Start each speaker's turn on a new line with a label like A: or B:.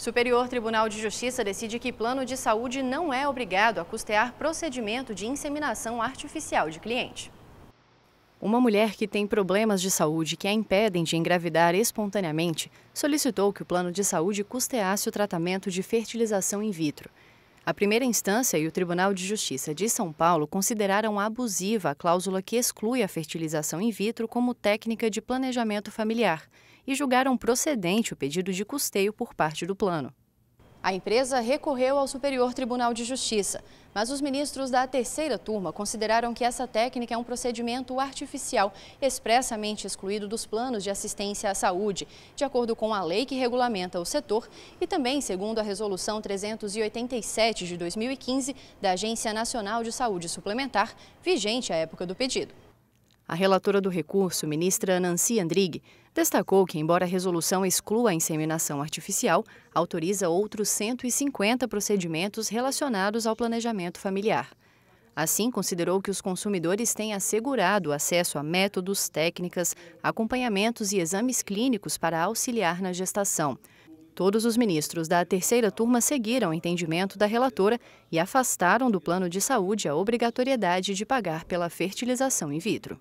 A: Superior Tribunal de Justiça decide que plano de saúde não é obrigado a custear procedimento de inseminação artificial de cliente. Uma mulher que tem problemas de saúde que a impedem de engravidar espontaneamente solicitou que o plano de saúde custeasse o tratamento de fertilização in vitro. A primeira instância e o Tribunal de Justiça de São Paulo consideraram abusiva a cláusula que exclui a fertilização in vitro como técnica de planejamento familiar e julgaram procedente o pedido de custeio por parte do plano. A empresa recorreu ao Superior Tribunal de Justiça, mas os ministros da terceira turma consideraram que essa técnica é um procedimento artificial, expressamente excluído dos planos de assistência à saúde, de acordo com a lei que regulamenta o setor e também segundo a Resolução 387 de 2015 da Agência Nacional de Saúde Suplementar, vigente à época do pedido. A relatora do recurso, ministra Nancy Andrighi, destacou que, embora a resolução exclua a inseminação artificial, autoriza outros 150 procedimentos relacionados ao planejamento familiar. Assim, considerou que os consumidores têm assegurado acesso a métodos, técnicas, acompanhamentos e exames clínicos para auxiliar na gestação. Todos os ministros da terceira turma seguiram o entendimento da relatora e afastaram do plano de saúde a obrigatoriedade de pagar pela fertilização in vitro.